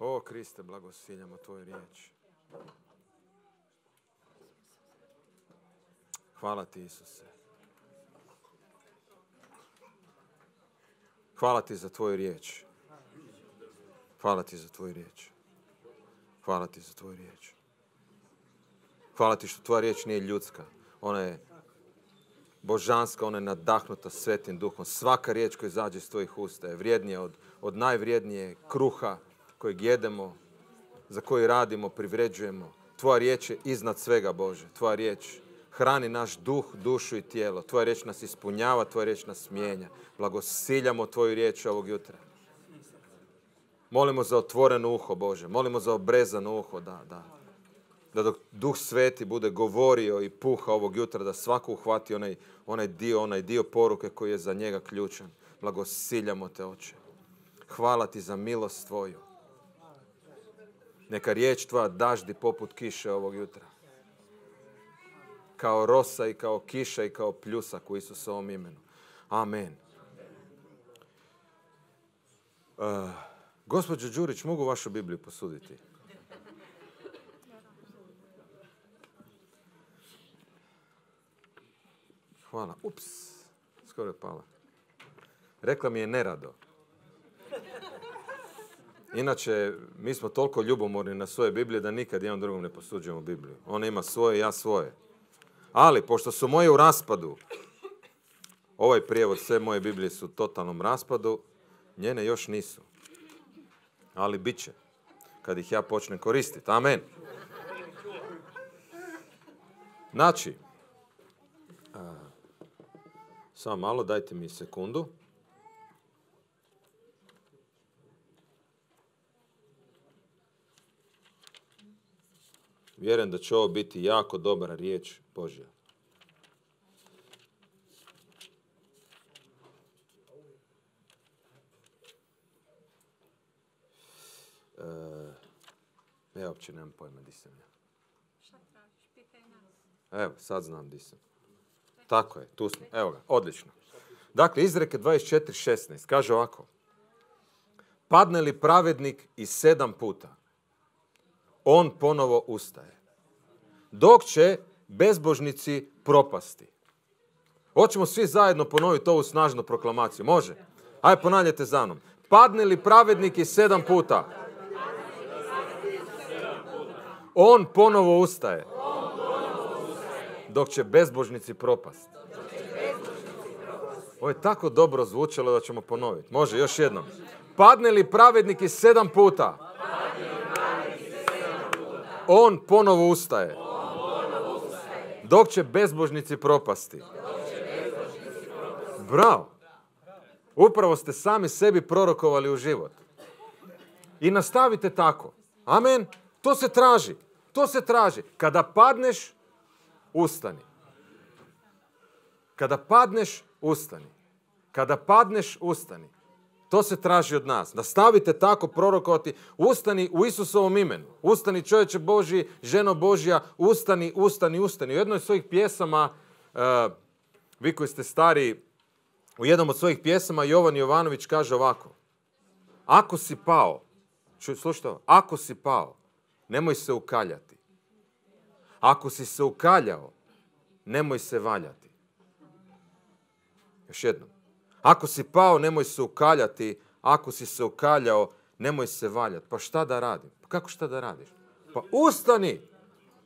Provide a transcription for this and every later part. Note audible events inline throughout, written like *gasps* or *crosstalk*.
O, Kriste, blagosiljamo Tvoju riječ. Hvala Ti, Isuse. Hvala Ti za Tvoju riječ. Hvala Ti za Tvoju riječ. Hvala Ti za Tvoju riječ. Hvala Ti što Tvoja riječ nije ljudska. Ona je božanska, ona je nadahnuta svetim duhom. Svaka riječ koja izađe iz tvojih usta je vrijednija od, od najvrijednije kruha, kojeg jedemo, za koji radimo, privređujemo. Tvoja riječ je iznad svega, Bože. Tvoja riječ hrani naš duh, dušu i tijelo. Tvoja riječ nas ispunjava, Tvoja riječ nas mijenja. Blagosiljamo Tvoju riječ ovog jutra. Molimo za otvoreno uho, Bože. Molimo za obrezano uho, da, da. Da dok Duh Sveti bude govorio i puha ovog jutra, da svako uhvati onaj, onaj dio, onaj dio poruke koji je za njega ključan. Blagosiljamo Te, Oče. Hvala Ti za milost Tvoju. Neka riječ tvoja daždi poput kiše ovog jutra. Kao rosa i kao kiša i kao pljusak u Isusovom imenu. Amen. Uh, gospođo Đurić, mogu vašu Bibliju posuditi? Hvala. Ups, skoro je pala. Rekla mi je nerado. Inače, mi smo toliko ljubomorni na svoje Biblije da nikad jednom drugom ne posuđujemo Bibliju. On ima svoje, ja svoje. Ali, pošto su moje u raspadu, ovaj prijevod, sve moje Biblije su u totalnom raspadu, njene još nisu. Ali bit će, kad ih ja počnem koristiti. Amen. Znači, samo malo, dajte mi sekundu. Vjerujem da će ovo biti jako dobra riječ Božja. E, ja uopće nemam pojma di sam ja. Evo, sad znam di sam. Tako je, tu smo. Evo ga, odlično. Dakle, izreke 24.16. Kaže ovako. Padne li pravednik i sedam puta, on ponovo ustaje. Dok će bezbožnici propasti. Hoćemo svi zajedno ponoviti ovu snažnu proklamaciju. Može? Ajde, ponavljajte za mnom. Padne li pravednik i sedam puta? On ponovo ustaje. Dok će bezbožnici propasti. Ovo je tako dobro zvučalo da ćemo ponoviti. Može, još jednom. Padne li pravednik i sedam puta? On ponovo ustaje. Dok će bezbožnici propasti. Bravo. Upravo ste sami sebi prorokovali u život. I nastavite tako. Amen. To se traži. To se traži. Kada padneš, ustani. Kada padneš, ustani. Kada padneš, ustani. To se traži od nas. Nastavite tako prorokovati. Ustani u Isusovom imenu. Ustani čovječe Božji, ženo Božja. Ustani, ustani, ustani. U jednoj od svojih pjesama, e, vi koji ste stari, u jednom od svojih pjesama Jovan Jovanović kaže ovako. Ako si pao, slušajte ovo, ako si pao, nemoj se ukaljati. Ako si se ukaljao, nemoj se valjati. Još jednom. Ako si pao, nemoj se ukaljati. Ako si se ukaljao, nemoj se valjati. Pa šta da radim? Pa kako šta da radiš? Pa ustani!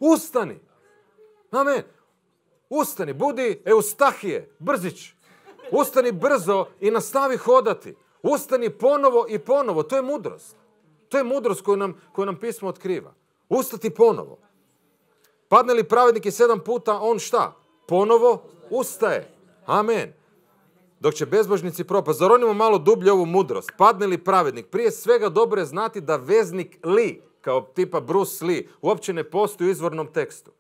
Ustani! Amen! Ustani, budi Eustahije, Brzić. Ustani brzo i nastavi hodati. Ustani ponovo i ponovo. To je mudrost. To je mudrost koju nam, koju nam pismo otkriva. Ustati ponovo. Padne li pravednik i sedam puta, on šta? Ponovo ustaje. Amen dok će bezbožnici propast. Zaronimo malo dublje ovu mudrost? Padne li pravednik? Prije svega dobro je znati da veznik li, kao tipa Bruce Lee, uopće ne postoji u izvornom tekstu.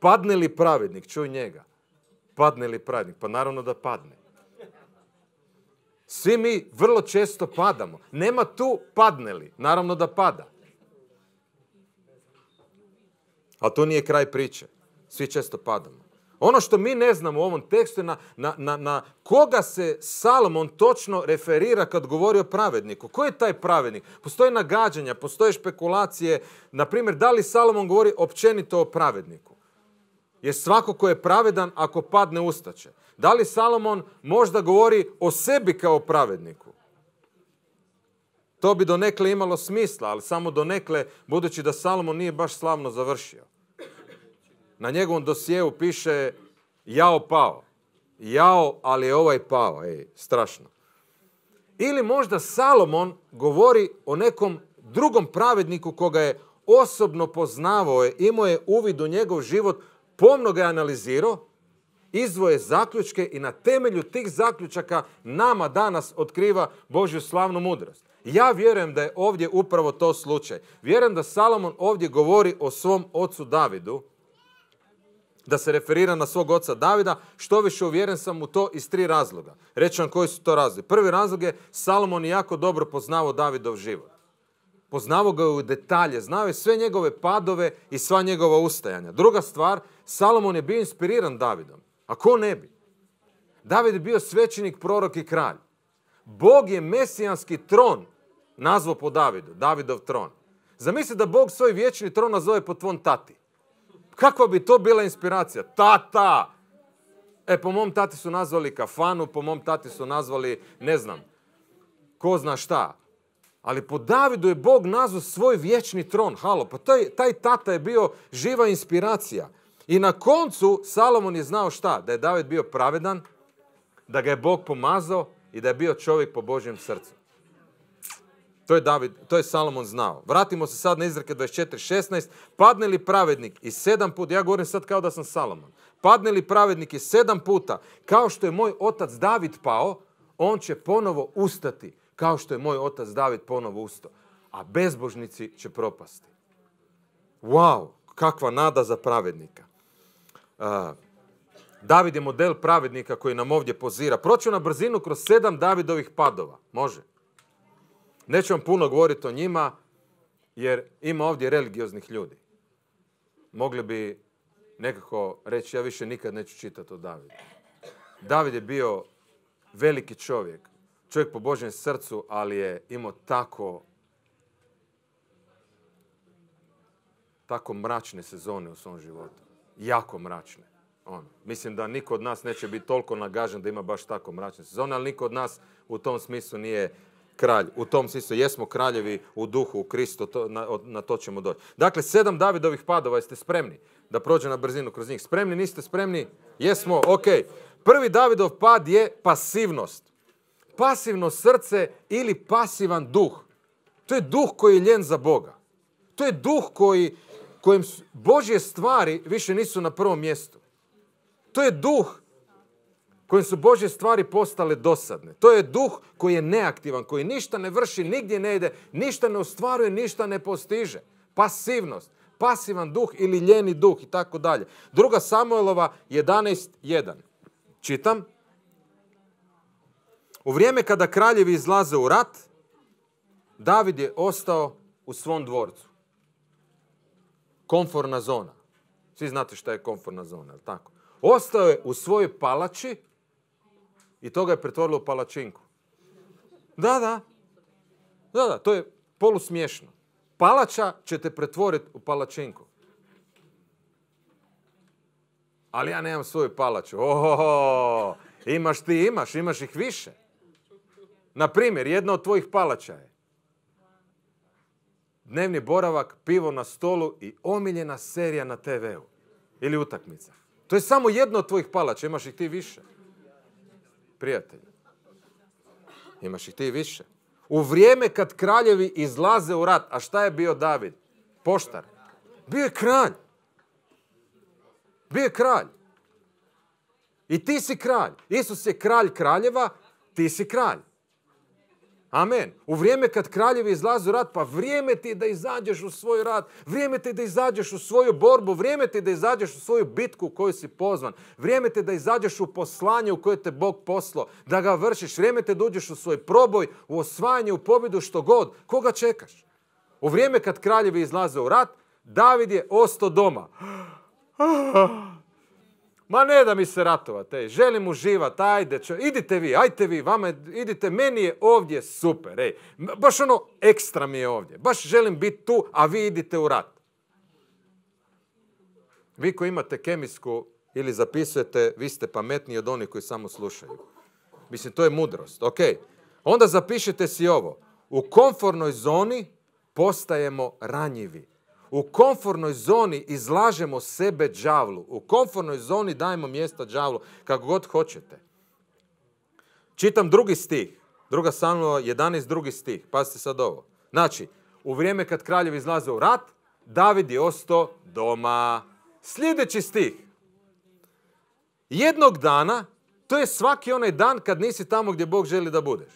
Padne li pravednik? Čuj njega. Padne li pravednik? Pa naravno da padne. Svi mi vrlo često padamo. Nema tu padne li. Naravno da pada. A to nije kraj priče. Svi često padamo. Ono što mi ne znamo u ovom tekstu je na, na, na, na koga se Salomon točno referira kad govori o pravedniku. Ko je taj pravednik? Postoje nagađanja, postoje špekulacije. Na primjer, da li Salomon govori općenito o pravedniku? Jer svako ko je pravedan ako padne ustaće. Da li Salomon možda govori o sebi kao pravedniku? To bi donekle imalo smisla, ali samo donekle budući da Salomon nije baš slavno završio na njegovom dosjeu piše jao pao. Jao, ali je ovaj pao. Ej, strašno. Ili možda Salomon govori o nekom drugom pravedniku koga je osobno poznavao, je, imao je uvid u njegov život, pomno ga je analizirao, izvoje zaključke i na temelju tih zaključaka nama danas otkriva Božju slavnu mudrost. Ja vjerujem da je ovdje upravo to slučaj. Vjerujem da Salomon ovdje govori o svom ocu Davidu, da se referira na svog oca Davida, što više uvjeren sam u to iz tri razloga. Reći vam koji su to razlogi. Prvi razlog je Salomon je jako dobro poznavao Davidov život. Poznavao ga u detalje, znao je sve njegove padove i sva njegova ustajanja. Druga stvar, Salomon je bio inspiriran Davidom. A ko ne bi? David je bio svećenik, prorok i kralj. Bog je mesijanski tron nazvao po Davidu, Davidov tron. Zamisli da Bog svoj vječni tron nazove po tvom tati. Kakva bi to bila inspiracija? Tata! E, po mom tati su nazvali kafanu, po mom tati su nazvali, ne znam, ko zna šta. Ali po Davidu je Bog nazvao svoj vječni tron. Halo, pa taj, taj tata je bio živa inspiracija. I na koncu Salomon je znao šta? Da je David bio pravedan, da ga je Bog pomazao i da je bio čovjek po Božjem srcu. To je, David, to je Salomon znao. Vratimo se sad na izreke 24.16. Padne li pravednik i sedam puta, ja govorim sad kao da sam Salomon, padne li pravednik i sedam puta, kao što je moj otac David pao, on će ponovo ustati, kao što je moj otac David ponovo ustao. A bezbožnici će propasti. Wow, kakva nada za pravednika. David je model pravednika koji nam ovdje pozira. Proću na brzinu kroz sedam Davidovih padova. Može. Neću vam puno govoriti o njima, jer ima ovdje religioznih ljudi. Mogli bi nekako reći, ja više nikad neću čitati o Davidu. David je bio veliki čovjek, čovjek po Božjem srcu, ali je imao tako tako mračne sezone u svom životu. Jako mračne. On. Mislim da niko od nas neće biti toliko nagažen da ima baš tako mračne sezone, ali niko od nas u tom smislu nije kralj. U tom smislu jesmo kraljevi u duhu, u Kristu, to, na, na, to ćemo doći. Dakle, sedam Davidovih padova, jeste spremni da prođe na brzinu kroz njih? Spremni, niste spremni? Jesmo, ok. Prvi Davidov pad je pasivnost. Pasivno srce ili pasivan duh. To je duh koji je ljen za Boga. To je duh koji, kojim Božje stvari više nisu na prvom mjestu. To je duh kojim su Božje stvari postale dosadne. To je duh koji je neaktivan, koji ništa ne vrši, nigdje ne ide, ništa ne ostvaruje, ništa ne postiže. Pasivnost, pasivan duh ili ljeni duh i tako dalje. Druga Samuelova 11.1. Čitam. U vrijeme kada kraljevi izlaze u rat, David je ostao u svom dvorcu. Komforna zona. Svi znate šta je komforna zona, jel tako? Ostao je u svojoj palači i to ga je pretvorilo u palačinku. Da, da. Da, da, to je polusmiješno. Palača će te pretvoriti u palačinku. Ali ja nemam svoju palaču. Ohoho, imaš ti, imaš, imaš ih više. Na primjer, jedna od tvojih palača je dnevni boravak, pivo na stolu i omiljena serija na TV-u ili utakmica. To je samo jedna od tvojih palača, imaš ih ti više prijatelju. Imaš ih ti više. U vrijeme kad kraljevi izlaze u rat, a šta je bio David? Poštar. Bio je kralj. Bio je kralj. I ti si kralj. Isus je kralj kraljeva, ti si kralj. Amen. U vrijeme kad kraljevi izlaze u rat, pa vrijeme ti da izađeš u svoj rat, vrijeme ti da izađeš u svoju borbu, vrijeme ti da izađeš u svoju bitku u kojoj si pozvan, vrijeme ti je da izađeš u poslanje u koje te Bog poslo, da ga vršiš, vrijeme je da uđeš u svoj proboj, u osvajanje, u pobjedu, što god. Koga čekaš? U vrijeme kad kraljevi izlaze u rat, David je ostao doma. *gasps* Ah, Ma ne da mi se ratovate. ej, želim uživati, ajde, čo, idite vi, ajte vi, vama, idite, meni je ovdje super, ej. Baš ono, ekstra mi je ovdje, baš želim biti tu, a vi idite u rat. Vi koji imate kemijsku ili zapisujete, vi ste pametniji od onih koji samo slušaju. Mislim, to je mudrost, ok. Onda zapišite si ovo, u komfornoj zoni postajemo ranjivi. U konfornoj zoni izlažemo sebe đavlu. U konfornoj zoni dajemo mjesta đavlu kako god hoćete. Čitam drugi stih. Druga samo 11, drugi stih. Pazite sad ovo. Znači, u vrijeme kad kraljevi izlaze u rat, David je ostao doma. Sljedeći stih. Jednog dana, to je svaki onaj dan kad nisi tamo gdje Bog želi da budeš.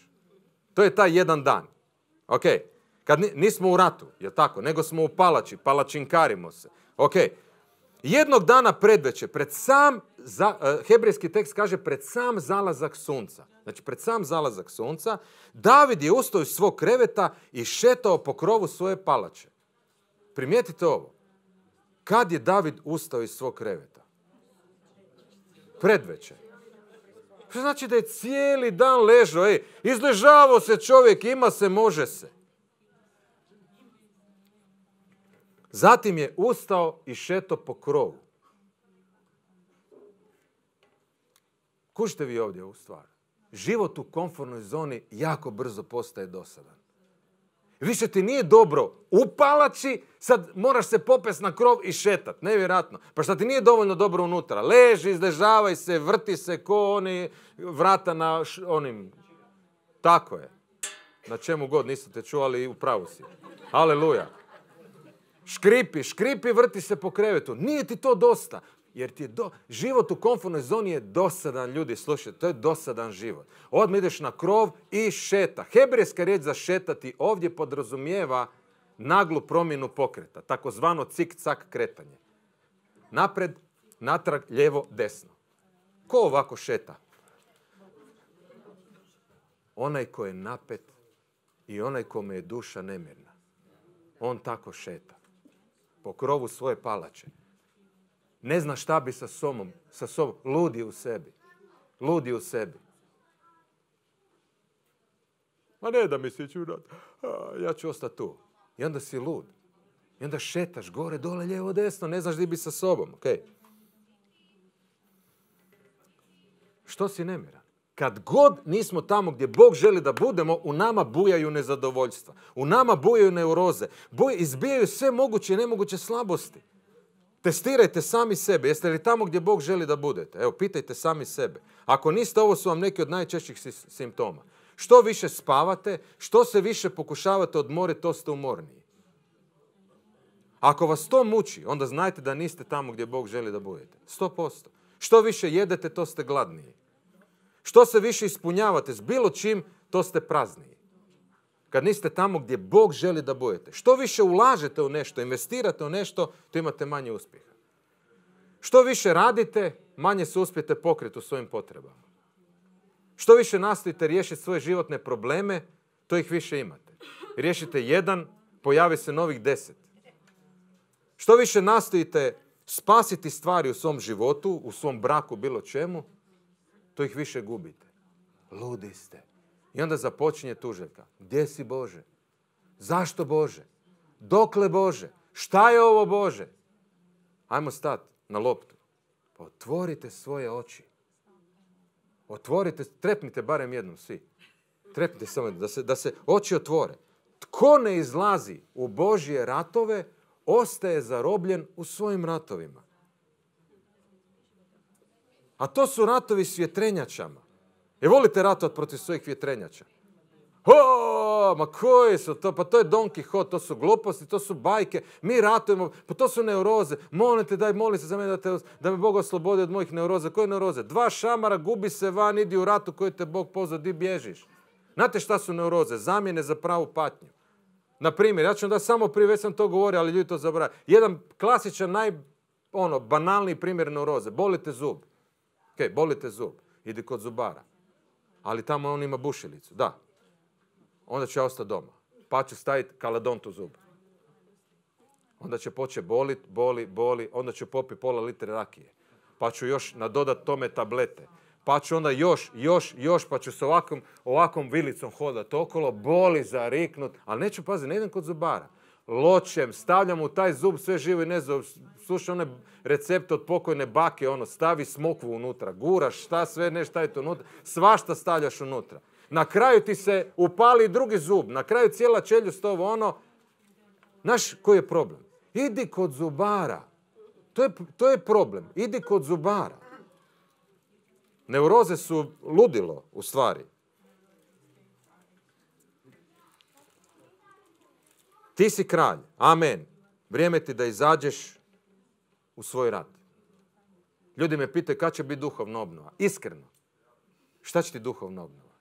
To je taj jedan dan. Ok, kad nismo u ratu, je tako, nego smo u palači, palačinkarimo se. Ok, jednog dana predveće, pred sam, e, hebrijski tekst kaže pred sam zalazak sunca. Znači pred sam zalazak sunca, David je ustao iz svog kreveta i šetao po krovu svoje palače. Primijetite ovo. Kad je David ustao iz svog kreveta? Predveće. znači da je cijeli dan ležao, ej, izležavao se čovjek, ima se, može se. Zatim je ustao i šeto po krovu. Kušte vi ovdje ovu stvar. Život u konfornoj zoni jako brzo postaje dosadan. Više ti nije dobro u palači, sad moraš se popes na krov i šetat. Nevjerojatno. Pa šta ti nije dovoljno dobro unutra? Leži, izdežavaj se, vrti se ko oni vrata na onim. Tako je. Na čemu god, niste te čuvali i u pravu si. Aleluja. Škripi, škripi, vrti se po krevetu. Nije ti to dosta. Jer ti je do... život u konfornoj zoni je dosadan, ljudi, slušajte, to je dosadan život. Odmah ideš na krov i šeta. Hebrejska riječ za šetati ovdje podrazumijeva naglu promjenu pokreta, takozvano cik-cak kretanje. Napred, natrag, lijevo, desno. Ko ovako šeta? Onaj ko je napet i onaj kome je duša nemirna. On tako šeta po krovu svoje palače. Ne zna šta bi sa sobom, sa sobom. Ludi u sebi. Ludi u sebi. Ma ne da mi se Ja ću ostati tu. I onda si lud. I onda šetaš gore, dole, lijevo, desno. Ne znaš di bi sa sobom. Što si nemira? kad god nismo tamo gdje Bog želi da budemo, u nama bujaju nezadovoljstva. U nama bujaju neuroze. Buj, izbijaju sve moguće i nemoguće slabosti. Testirajte sami sebe. Jeste li tamo gdje Bog želi da budete? Evo, pitajte sami sebe. Ako niste, ovo su vam neki od najčešćih simptoma. Što više spavate, što se više pokušavate odmoriti, to ste umorniji. Ako vas to muči, onda znajte da niste tamo gdje Bog želi da budete. 100%. Što više jedete, to ste gladniji. Što se više ispunjavate s bilo čim, to ste prazniji. Kad niste tamo gdje Bog želi da budete. Što više ulažete u nešto, investirate u nešto, to imate manje uspjeha. Što više radite, manje se uspijete pokriti u svojim potrebama. Što više nastojite riješiti svoje životne probleme, to ih više imate. Riješite jedan, pojavi se novih deset. Što više nastojite spasiti stvari u svom životu, u svom braku, bilo čemu, to ih više gubite. Ludi ste. I onda započinje tuželjka. Gdje si Bože? Zašto Bože? Dokle Bože? Šta je ovo Bože? Ajmo stat na loptu. Pa otvorite svoje oči. Otvorite, trepnite barem jednom svi. Trepnite samo da se, da se oči otvore. Tko ne izlazi u Božje ratove, ostaje zarobljen u svojim ratovima. A to su ratovi s vjetrenjačama. E volite ratovat protiv svojih vjetrenjača? Ho, ma koji su to? Pa to je Don Quixote, to su gluposti, to su bajke. Mi ratujemo, pa to su neuroze. Molite, daj, molim se za mene da, me Bog oslobodi od mojih neuroza. Koje neuroze? Dva šamara, gubi se van, idi u ratu koji te Bog pozva, di bježiš. Znate šta su neuroze? Zamjene za pravu patnju. Na primjer, ja ću da samo prije, već sam to govorio, ali ljudi to zaboravaju. Jedan klasičan, naj, ono, banalni primjer neuroze. Bolite zub bolite zub, idi kod zubara. Ali tamo on ima bušilicu, da. Onda će ostati doma. Pa ću staviti u zub. Onda će početi bolit, boli, boli, onda će popi pola litre rakije. Pa ću još nadodat tome tablete. Pa ću onda još, još, još, pa ću s ovakvom, vilicom hodati okolo, boli, zariknut. Ali neću, pazi, ne idem kod zubara ločem, stavljam u taj zub sve živo i ne znam, one recepte od pokojne bake, ono, stavi smokvu unutra, guraš, šta sve, ne šta je to unutra, svašta stavljaš unutra. Na kraju ti se upali drugi zub, na kraju cijela čeljust ovo ono. Znaš koji je problem? Idi kod zubara. To je, to je problem. Idi kod zubara. Neuroze su ludilo, u stvari. Ti si kralj. Amen. Vrijeme ti da izađeš u svoj rat. Ljudi me pitaju kada će biti duhovna obnova. Iskreno. Šta će ti duhovna obnova?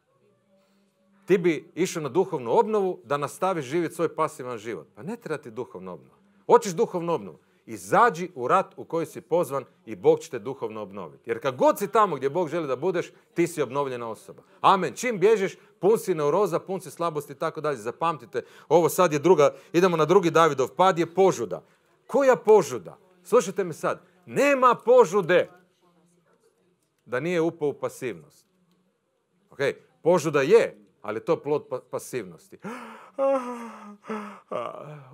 Ti bi išao na duhovnu obnovu da nastaviš živjeti svoj pasivan život. Pa ne treba ti duhovna obnova. Hoćeš duhovnu obnovu. Izađi u rat u koji si pozvan i Bog će te duhovno obnoviti. Jer kad god si tamo gdje Bog želi da budeš, ti si obnovljena osoba. Amen. Čim bježiš, Pun si neuroza, pun si slabosti i tako dalje. Zapamtite, ovo sad je druga, idemo na drugi Davidov pad je požuda. Koja požuda? Slušajte me sad. Nema požude da nije upao u pasivnost. Ok, požuda je, ali to plod pa- pasivnosti.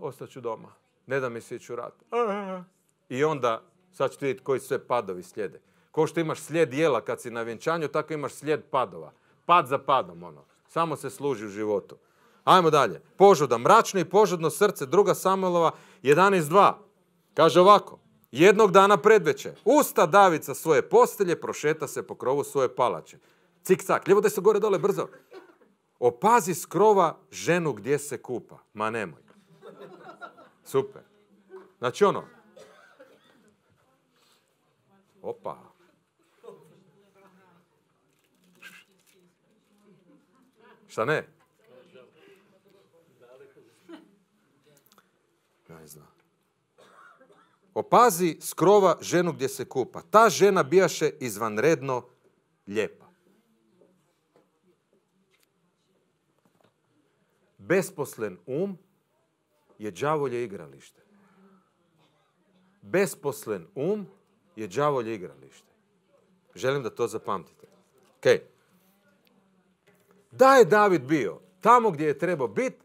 Ostaću doma. Ne da mi se ići u rat. I onda, sad ćete vidjeti koji sve padovi slijede. Ko što imaš slijed jela kad si na vjenčanju, tako imaš slijed padova. Pad za padom, ono. Samo se služi u životu. Ajmo dalje. Požuda, mračno i požudno srce, druga Samuelova 11.2. Kaže ovako. Jednog dana predveće, usta Davica svoje postelje, prošeta se po krovu svoje palače. Cik cak, lijevo da se gore dole, brzo. Opazi s krova ženu gdje se kupa. Ma nemoj. Super. Znači ono. Opa. Šta ne? Ne Opazi skrova ženu gdje se kupa. Ta žena bijaše izvanredno lijepa. Besposlen um je đavolje igralište. Besposlen um je đavolje igralište. Želim da to zapamtite. Okay. Da je David bio tamo gdje je trebao biti,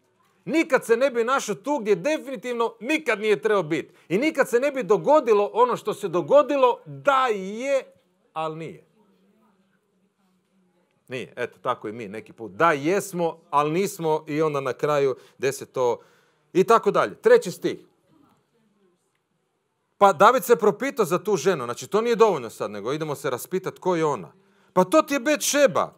nikad se ne bi našao tu gdje definitivno nikad nije trebao biti. I nikad se ne bi dogodilo ono što se dogodilo da je, ali nije. Nije, eto tako i mi neki put. Da jesmo, ali nismo i onda na kraju se to i tako dalje. Treći stih. Pa David se propitao za tu ženu, znači to nije dovoljno sad, nego idemo se raspitati ko je ona. Pa to ti je Bet Šeba,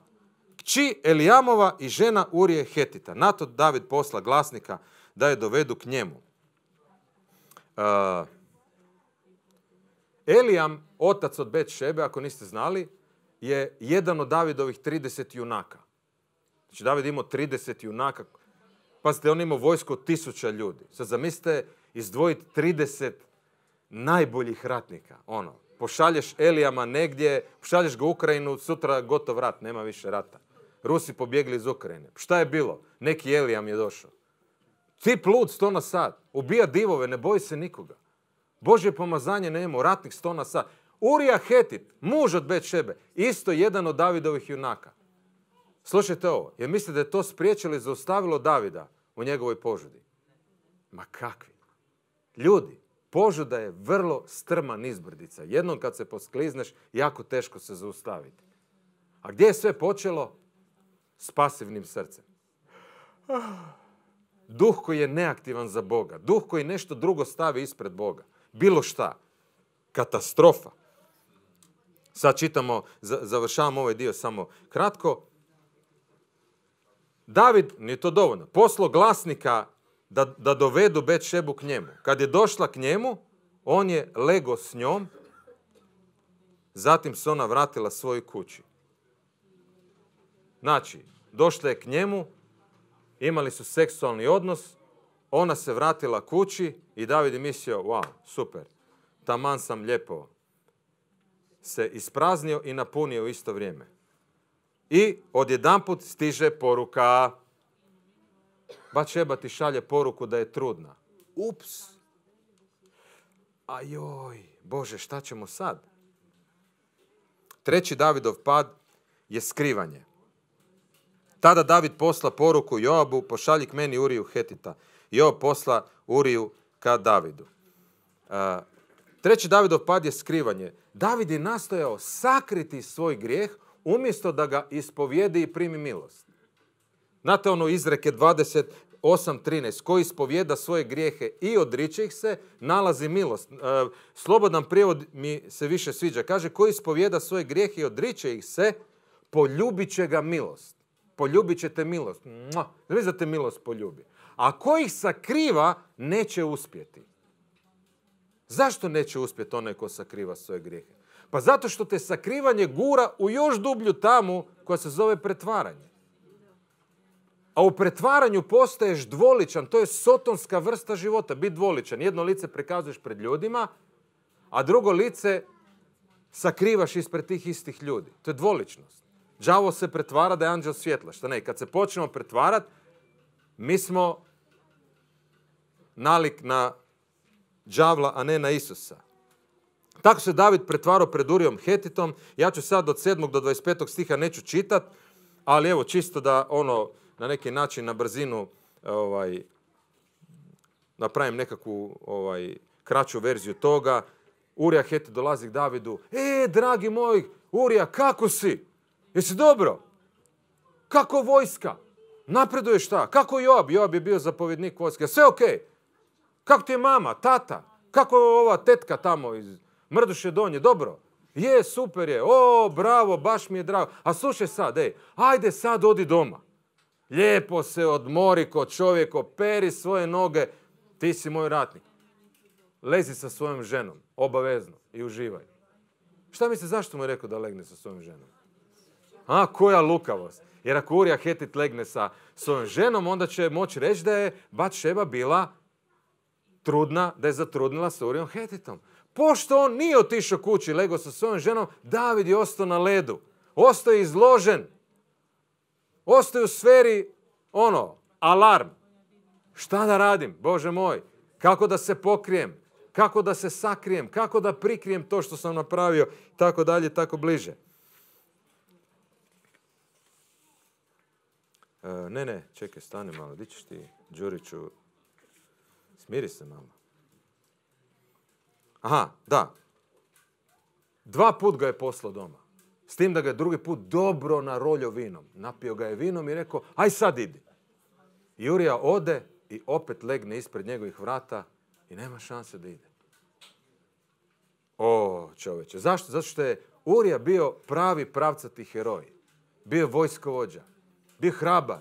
kći Elijamova i žena Urije Hetita. Nato David posla glasnika da je dovedu k njemu. E, Elijam, otac od Bet Šebe, ako niste znali, je jedan od Davidovih 30 junaka. Znači, David imao 30 junaka. Pazite, on imao vojsko od tisuća ljudi. Sad zamislite izdvojiti 30 najboljih ratnika. Ono, pošalješ Elijama negdje, pošalješ ga u Ukrajinu, sutra gotov rat, nema više rata. Rusi pobjegli iz Ukrajine. Šta je bilo? Neki Elijam je došao. Ti plud sto na sat. Ubija divove, ne boji se nikoga. Bože pomazanje nema, ratnik sto na sat. Urija Hetit, muž od šebe, isto jedan od Davidovih junaka. Slušajte ovo, jer mislite da je to spriječilo i zaustavilo Davida u njegovoj požudi? Ma kakvi? Ljudi, požuda je vrlo strman izbrdica. Jednom kad se posklizneš, jako teško se zaustaviti. A gdje je sve počelo? s pasivnim srcem. Duh koji je neaktivan za Boga. Duh koji nešto drugo stavi ispred Boga. Bilo šta. Katastrofa. Sad čitamo, završavamo ovaj dio samo kratko. David, nije to dovoljno, poslo glasnika da, dovedu Betšebu k njemu. Kad je došla k njemu, on je lego s njom, zatim se ona vratila svojoj kući. Znači, Došla je k njemu, imali su seksualni odnos, ona se vratila kući i David je mislio, wow, super, taman sam lijepo se ispraznio i napunio u isto vrijeme. I odjedanput stiže poruka. Bačeba ti šalje poruku da je trudna. Ups. A joj, Bože, šta ćemo sad? Treći Davidov pad je skrivanje. Tada David posla poruku Joabu, pošalji k meni Uriju Hetita. Joab posla Uriju ka Davidu. treći Davidov pad je skrivanje. David je nastojao sakriti svoj grijeh umjesto da ga ispovijedi i primi milost. Znate ono izreke 28.13. Koji ispovijeda svoje grijehe i odriče ih se, nalazi milost. slobodan prijevod mi se više sviđa. Kaže, koji ispovijeda svoje grijehe i odriče ih se, poljubit će ga milost poljubit ćete milost. Znači da te milost poljubi. A ko ih sakriva, neće uspjeti. Zašto neće uspjeti onaj ko sakriva svoje grijehe? Pa zato što te sakrivanje gura u još dublju tamu koja se zove pretvaranje. A u pretvaranju postaješ dvoličan, to je sotonska vrsta života, biti dvoličan. Jedno lice prikazuješ pred ljudima, a drugo lice sakrivaš ispred tih istih ljudi. To je dvoličnost đavo se pretvara da je anđel svjetla. Šta ne, kad se počnemo pretvarati, mi smo nalik na đavla, a ne na Isusa. Tako se David pretvarao pred Urijom Hetitom. Ja ću sad od 7. do 25. stiha neću čitat, ali evo čisto da ono na neki način na brzinu ovaj, napravim nekakvu ovaj, kraću verziju toga. Urija Heti dolazi k Davidu. E, dragi moj, Urija, kako si? Jesi dobro? Kako vojska? Napreduje šta? Kako Joab? Joab je bio zapovjednik vojske. Sve ok. Kako ti je mama, tata? Kako je ova tetka tamo iz Mrduše Donje? Dobro. Je, super je. O, bravo, baš mi je drago. A slušaj sad, ej, ajde sad odi doma. Lijepo se odmori kod čovjek, operi svoje noge. Ti si moj ratnik. Lezi sa svojom ženom, obavezno, i uživaj. Šta mi se, zašto mu je rekao da legne sa svojom ženom? A, koja lukavost. Jer ako Urija Hetit legne sa svojom ženom, onda će moći reći da je šeba bila trudna, da je zatrudnila sa Urijom Hetitom. Pošto on nije otišao kući lego sa svojom ženom, David je ostao na ledu. Ostao je izložen. Ostao je u sferi, ono, alarm. Šta da radim, Bože moj? Kako da se pokrijem? Kako da se sakrijem? Kako da prikrijem to što sam napravio? Tako dalje, tako bliže. E, ne, ne, čekaj, stani malo, di ćeš ti, Đuriću, smiri se malo. Aha, da. Dva put ga je poslao doma. S tim da ga je drugi put dobro naroljo vinom. Napio ga je vinom i rekao, aj sad idi. Jurija ode i opet legne ispred njegovih vrata i nema šanse da ide. O, čoveče, zašto? Zato što je Urija bio pravi pravcati heroj. Bio vojskovođa. Bi hrabar.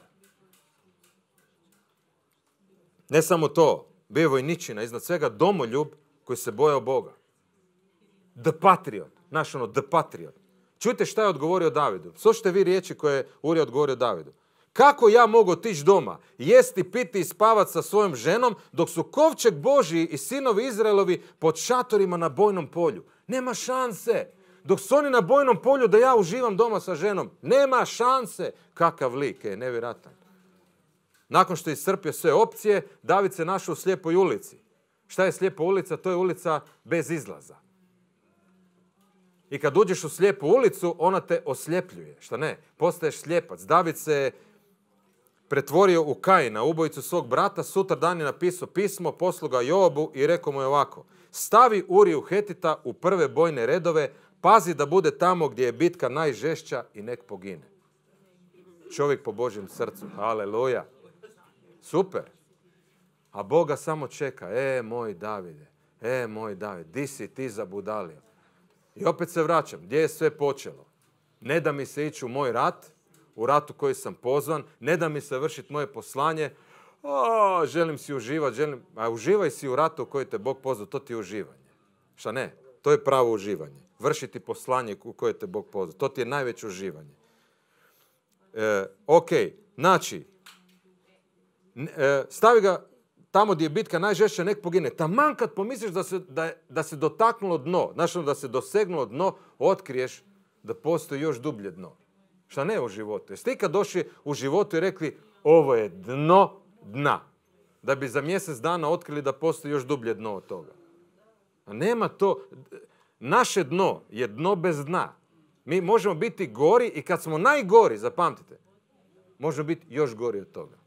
Ne samo to, bio je vojničina, iznad svega domoljub koji se bojao Boga. The Patriot, naš ono, The Patriot. Čujte šta je odgovorio Davidu. Slušajte vi riječi koje je Uri odgovorio Davidu. Kako ja mogu otići doma, jesti, piti i spavati sa svojom ženom, dok su kovčeg Božiji i sinovi Izraelovi pod šatorima na bojnom polju? Nema šanse dok su oni na bojnom polju da ja uživam doma sa ženom. Nema šanse. Kakav lik je, nevjerojatan. Nakon što je iscrpio sve opcije, David se našao u slijepoj ulici. Šta je slijepa ulica? To je ulica bez izlaza. I kad uđeš u slijepu ulicu, ona te osljepljuje. Šta ne? Postaješ slijepac. David se pretvorio u Kajina, ubojicu svog brata, sutra dan je napisao pismo, posluga Jobu i rekao mu je ovako. Stavi Uriju Hetita u prve bojne redove, Pazi da bude tamo gdje je bitka najžešća i nek pogine. Čovjek po Božjem srcu. Haleluja. Super. A Boga samo čeka. E, moj Davide. E, moj David. Di si ti zabudalio? I opet se vraćam. Gdje je sve počelo? Ne da mi se ići u moj rat, u ratu koji sam pozvan. Ne da mi se vršiti moje poslanje. O, želim si uživati. Želim... A uživaj si u ratu koji te Bog pozvao. To ti je uživanje. Šta ne? To je pravo uživanje vršiti poslanje u koje te Bog pozva. To ti je najveće uživanje. E, ok, znači, e, stavi ga tamo gdje je bitka najžešća, nek pogine. Taman kad pomisliš da se, da, da se dotaknulo dno, znači da se dosegnulo dno, otkriješ da postoji još dublje dno. Šta ne u životu? Jeste ikad došli u životu i rekli ovo je dno dna. Da bi za mjesec dana otkrili da postoji još dublje dno od toga. A nema to. Naše dno je dno bez dna. Mi možemo biti gori i kad smo najgori, zapamtite, možemo biti još gori od toga.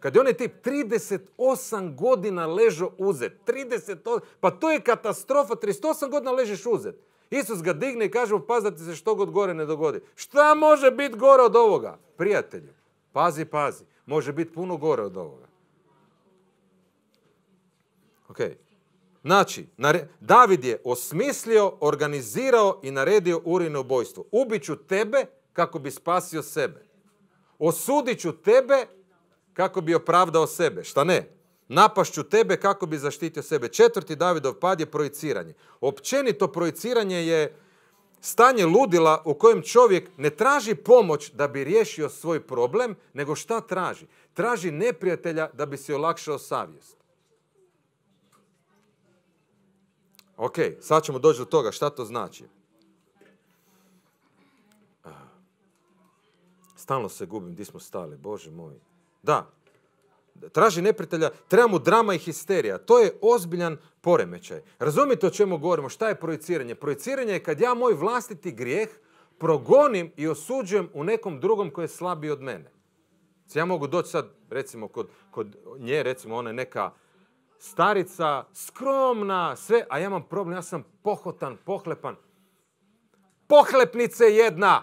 Kad je onaj tip 38 godina ležo uzet, 38, pa to je katastrofa, 38 godina ležiš uzet. Isus ga digne i kaže pazite se što god gore ne dogodi. Šta može biti gore od ovoga? Prijatelju, pazi, pazi, može biti puno gore od ovoga. Okay. Znači, David je osmislio, organizirao i naredio urino ubojstvo. Ubiću tebe kako bi spasio sebe. Osudit ću tebe kako bi opravdao sebe. Šta ne? Napašću tebe kako bi zaštitio sebe. Četvrti Davidov pad je projiciranje. Općenito projiciranje je stanje ludila u kojem čovjek ne traži pomoć da bi riješio svoj problem, nego šta traži? Traži neprijatelja da bi se olakšao savjest. Ok, sad ćemo doći do toga šta to znači. Stalno se gubim, di smo stali, Bože moj. Da, traži neprijatelja, trebamo drama i histerija. To je ozbiljan poremećaj. Razumite o čemu govorimo, šta je projiciranje? Projiciranje je kad ja moj vlastiti grijeh progonim i osuđujem u nekom drugom koji je slabiji od mene. Ja mogu doći sad, recimo, kod, kod nje, recimo, ona je neka starica, skromna, sve, a ja imam problem, ja sam pohotan, pohlepan. Pohlepnice jedna!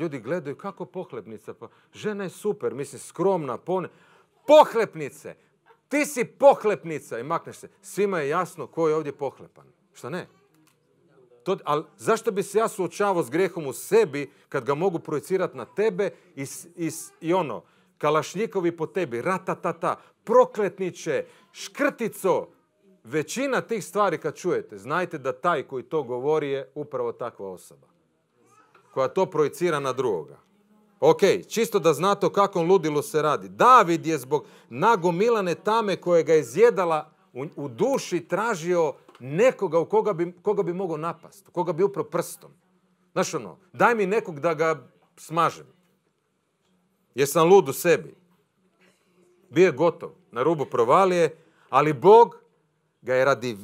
ljudi gledaju, kako pohlepnica? Pa, žena je super, mislim, skromna, pone. Pohlepnice! Ti si pohlepnica i makneš se. Svima je jasno ko je ovdje pohlepan. Šta ne? ali zašto bi se ja suočavao s grehom u sebi kad ga mogu projicirati na tebe i ono, kalašnjikovi po tebi, ratatata, prokletniče, škrtico. Većina tih stvari kad čujete, znajte da taj koji to govori je upravo takva osoba koja to projicira na drugoga. Ok, čisto da znate o kakvom ludilu se radi. David je zbog nagomilane tame koje ga je zjedala u, duši tražio nekoga u koga bi, koga mogao napast, koga bi upro prstom. Znaš ono, daj mi nekog da ga smažem. Jesam lud u sebi. Bio je gotov, na rubu provalije, ali Bog ga je radi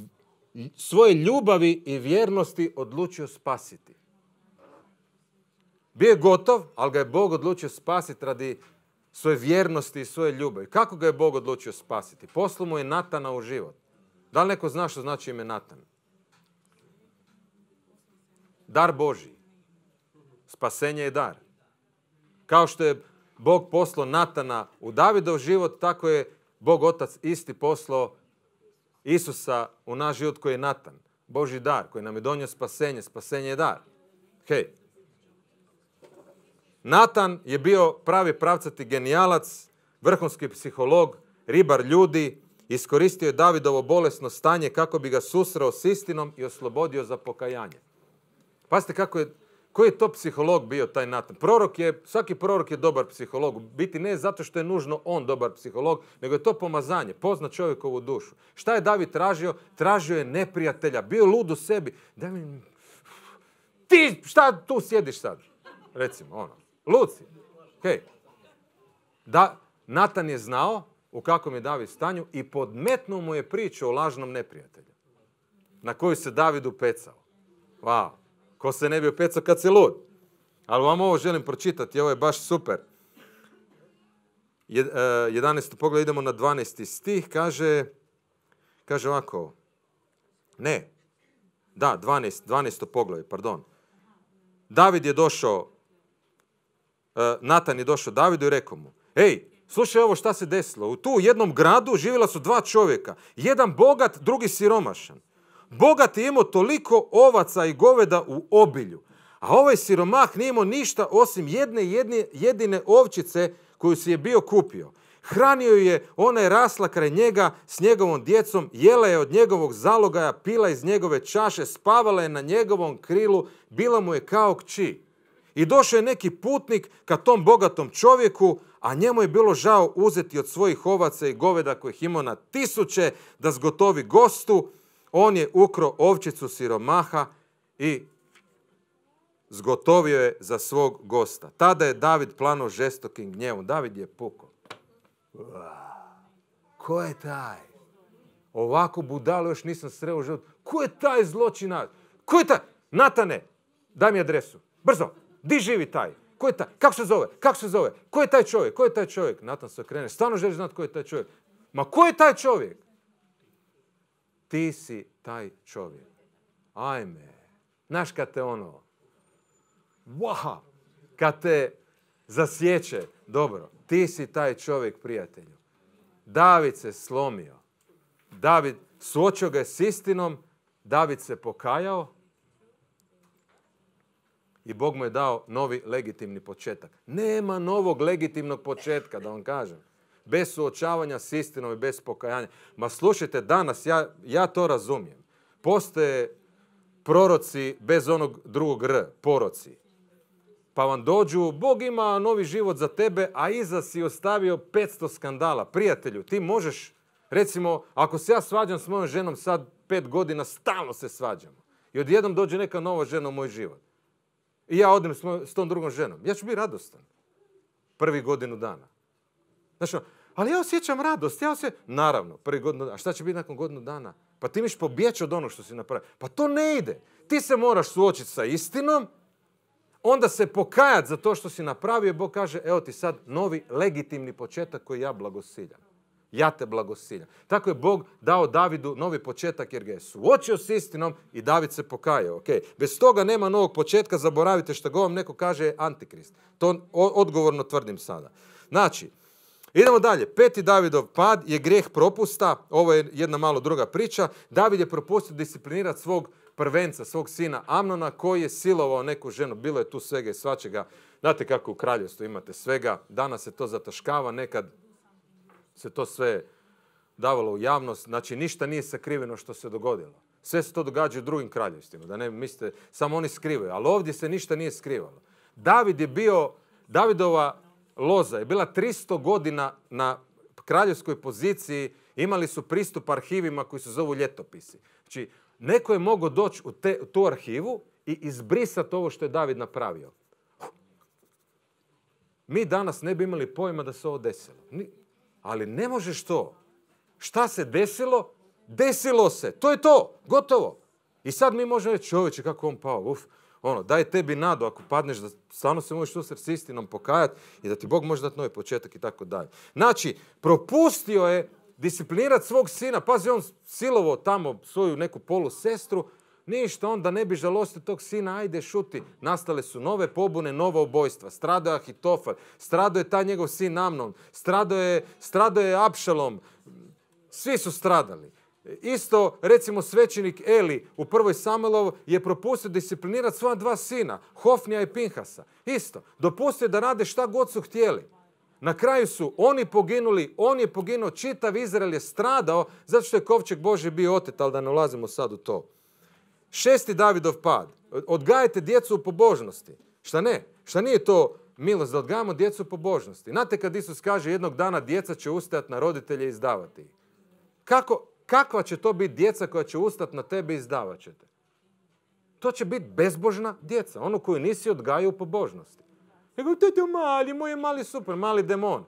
svoje ljubavi i vjernosti odlučio spasiti. Bio je gotov, ali ga je Bog odlučio spasiti radi svoje vjernosti i svoje ljubavi. Kako ga je Bog odlučio spasiti? Poslu mu je Natana u život. Da li neko zna što znači ime Natan? Dar Boži. Spasenje je dar. Kao što je Bog poslo Natana u Davidov život, tako je Bog Otac isti poslo Isusa u naš život koji je Natan. Boži dar koji nam je donio spasenje. Spasenje je dar. Hej. Natan je bio pravi pravcati genijalac, vrhunski psiholog, ribar ljudi, iskoristio je Davidovo bolesno stanje kako bi ga susreo s istinom i oslobodio za pokajanje. Pazite kako je koji je to psiholog bio taj Natan? Prorok je, svaki prorok je dobar psiholog. Biti ne zato što je nužno on dobar psiholog, nego je to pomazanje, pozna čovjekovu dušu. Šta je David tražio? Tražio je neprijatelja, bio lud u sebi. Daj mi... Ti šta tu sjediš sad? Recimo, ono. Lud Hej. Da, Natan je znao u kakvom je David stanju i podmetnuo mu je priču o lažnom neprijatelju na koju se David upecao. Wow. Ko se ne bi opecao kad se lud. Ali vam ovo želim pročitati, ovo je baš super. 11. Eh, pogled idemo na 12. stih, kaže, kaže ovako, ne, da, 12. 12. pogled, pardon. David je došao, eh, Natan je došao Davidu i rekao mu, ej, slušaj ovo šta se desilo, u tu jednom gradu živjela su dva čovjeka, jedan bogat, drugi siromašan. Bogat je imao toliko ovaca i goveda u obilju, a ovaj siromah nije imao ništa osim jedne jedine, ovčice koju si je bio kupio. Hranio je, ona je rasla kraj njega s njegovom djecom, jela je od njegovog zalogaja, pila iz njegove čaše, spavala je na njegovom krilu, bila mu je kao kći. I došao je neki putnik ka tom bogatom čovjeku, a njemu je bilo žao uzeti od svojih ovaca i goveda kojih imao na tisuće, da zgotovi gostu, on je ukro ovčicu siromaha i zgotovio je za svog gosta. Tada je David plano žestokim gnjevom. David je pukao. Ko je taj? Ovako budalu još nisam sreo život. životu. Ko je taj zločinac? Ko je taj? Natane, daj mi adresu. Brzo, di živi taj? Ko je taj? Kako se zove? Kako se zove? Ko je taj čovjek? Ko je taj čovjek? Natan se okrene. Stvarno želiš znati ko je taj čovjek? Ma ko je taj čovjek? Ti si taj čovjek. Ajme. Znaš kad te ono, Waha! Kad te zasjeće, dobro, ti si taj čovjek, prijatelju. David se slomio. David suočio ga je s istinom, David se pokajao i Bog mu je dao novi legitimni početak. Nema novog legitimnog početka, da vam kažem bez suočavanja s istinom i bez pokajanja. Ma slušajte, danas ja, ja to razumijem. Postoje proroci bez onog drugog R, poroci. Pa vam dođu, Bog ima novi život za tebe, a iza si ostavio 500 skandala. Prijatelju, ti možeš, recimo, ako se ja svađam s mojom ženom sad pet godina, stalno se svađamo. I odjednom dođe neka nova žena u moj život. I ja odem s, s tom drugom ženom. Ja ću biti radostan. Prvi godinu dana. Znači, ali ja osjećam radost, ja osjećam... Naravno, prvi godinu a šta će biti nakon godinu dana? Pa ti miš pobjeći od onog što si napravio. Pa to ne ide. Ti se moraš suočiti sa istinom, onda se pokajati za to što si napravio. Bog kaže, evo ti sad novi legitimni početak koji ja blagosiljam. Ja te blagosiljam. Tako je Bog dao Davidu novi početak jer ga je suočio s istinom i David se pokajao. Okay. Bez toga nema novog početka, zaboravite što god vam neko kaže je antikrist. To odgovorno tvrdim sada. Znači, Idemo dalje. Peti Davidov pad je grijeh propusta. Ovo je jedna malo druga priča. David je propustio disciplinirati svog prvenca, svog sina Amnona koji je silovao neku ženu. Bilo je tu svega i svačega. Znate kako u kraljevstvu imate svega. Danas se to zataškava, nekad se to sve davalo u javnost. Znači ništa nije sakriveno što se dogodilo. Sve se to događa u drugim kraljevstvima. Da ne mislite, samo oni skrivaju. Ali ovdje se ništa nije skrivalo. David je bio, Davidova loza je bila 300 godina na kraljevskoj poziciji, imali su pristup arhivima koji se zovu ljetopisi. Znači, neko je mogao doći u, te, tu arhivu i izbrisati ovo što je David napravio. Mi danas ne bi imali pojma da se ovo desilo. Ni, ali ne možeš to. Šta se desilo? Desilo se. To je to. Gotovo. I sad mi možemo reći, čovječe, kako on pao. Uf, ono, daj tebi nadu ako padneš da stvarno se možeš susret s istinom pokajat i da ti Bog može dati novi početak i tako dalje. Znači, propustio je disciplinirati svog sina. Pazi, on silovo tamo svoju neku polu sestru, ništa, onda ne bi žalostio tog sina, ajde šuti. Nastale su nove pobune, nova ubojstva. Stradao je Ahitofar, stradao je taj njegov sin Amnon, stradao je, stradao je Apšalom. Svi su stradali. Isto, recimo, svećenik Eli u prvoj samolovu je propustio disciplinirati svoja dva sina, Hofnija i Pinhasa. Isto, dopustio da rade šta god su htjeli. Na kraju su oni poginuli, on je poginuo, čitav Izrael je stradao zato što je kovčeg Bože bio otet, ali da ne ulazimo sad u to. Šesti Davidov pad. Odgajajte djecu u pobožnosti. Šta ne? Šta nije to milost da odgajamo djecu u pobožnosti? Znate kad Isus kaže jednog dana djeca će ustajati na roditelje i izdavati. ih. Kako, Kakva će to biti djeca koja će ustati na tebe i izdavat će te? To će biti bezbožna djeca, ono koju nisi odgajao po pobožnosti. Nego, tete, mali, moj je mali super, mali demon.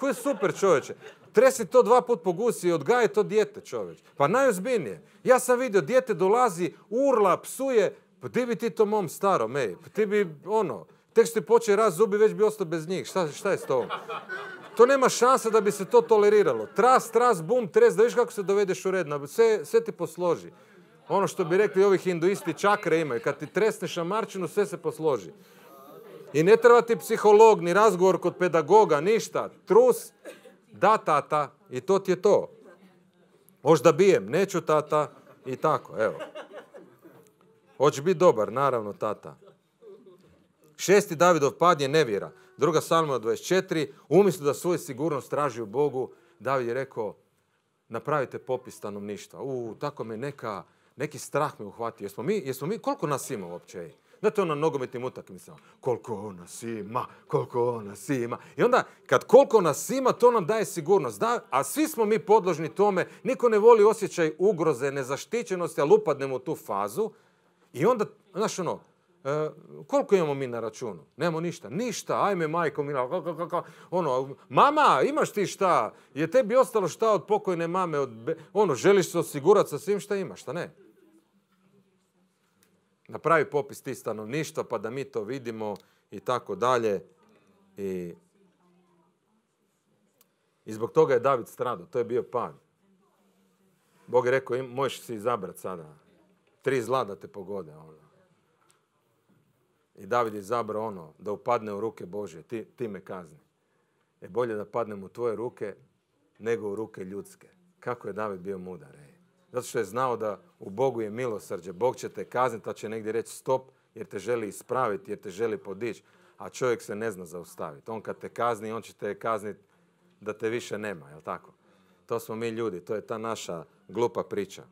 Ko je super čovječe? Tresi to dva put po gusi i odgaje to dijete čovječe. Pa najozbiljnije. Ja sam vidio, dijete dolazi, urla, psuje. Pa ti bi ti to mom starom, ej. Pa ti bi, ono, tek što ti počeo raz zubi, već bi ostao bez njih. Šta, šta je s tobom? To nema šanse da bi se to toleriralo. Tras, tras, bum, tres, da viš kako se dovedeš u red. Sve, ti posloži. Ono što bi rekli ovi hinduisti čakre imaju. Kad ti tresneš marčinu, sve se posloži. I ne treba ti psiholog, ni razgovor kod pedagoga, ništa. Trus, da tata, i to ti je to. Možda bijem, neću tata, i tako, evo. Hoće biti dobar, naravno tata. Šesti Davidov pad je nevjera. Druga salma 24. Umjesto da svoju sigurnost traži u Bogu, David je rekao, napravite popis stanovništva. U, tako me neka, neki strah me uhvatio. Jesmo mi, jesmo mi, koliko nas ima uopće? Znate ono na nogometnim utakmicama, koliko nas ima, koliko nas ima. I onda kad koliko nas ima, to nam daje sigurnost. Da, a svi smo mi podložni tome, niko ne voli osjećaj ugroze, nezaštićenosti, ali upadnemo u tu fazu. I onda, znaš ono, E, koliko imamo mi na računu? Nemamo ništa. Ništa, ajme majko mi ono, mama, imaš ti šta? Je tebi ostalo šta od pokojne mame? Od Ono, želiš se osigurati sa svim šta imaš, šta ne? Napravi popis ti stanovništva pa da mi to vidimo i tako dalje. I, zbog toga je David stradao, to je bio pan. Bog je rekao, možeš si izabrati sada. Tri zla da te pogode. Ono. I David je izabrao ono, da upadne u ruke Božje, ti, ti me kazni. E bolje da padnem u tvoje ruke nego u ruke ljudske. Kako je David bio mudar? Ej. Zato što je znao da u Bogu je milosrđe. Bog će te kazniti, a će negdje reći stop jer te želi ispraviti, jer te želi podići. A čovjek se ne zna zaustaviti. On kad te kazni, on će te kazniti da te više nema, jel tako? To smo mi ljudi, to je ta naša glupa priča.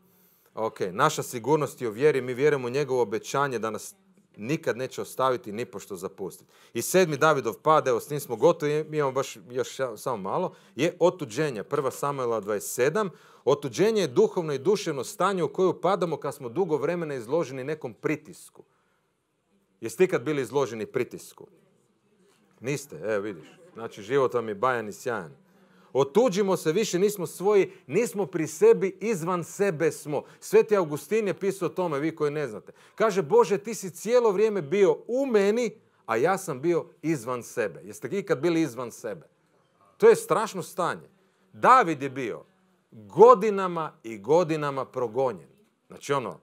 Ok, naša sigurnost je u vjeri, mi vjerujemo u njegovo obećanje da nas nikad neće ostaviti ni pošto zapustiti. I sedmi Davidov pad, evo s tim smo gotovi, imamo baš još samo malo, je otuđenje. Prva Samuela 27. Otuđenje je duhovno i duševno stanje u koje upadamo kad smo dugo vremena izloženi nekom pritisku. Jeste ikad bili izloženi pritisku? Niste, evo vidiš. Znači život vam je bajan i sjajan. Otuđimo se, više nismo svoji, nismo pri sebi, izvan sebe smo. Sveti Augustin je pisao o tome, vi koji ne znate. Kaže, Bože, ti si cijelo vrijeme bio u meni, a ja sam bio izvan sebe. Jeste li ikad bili izvan sebe? To je strašno stanje. David je bio godinama i godinama progonjen. Znači ono,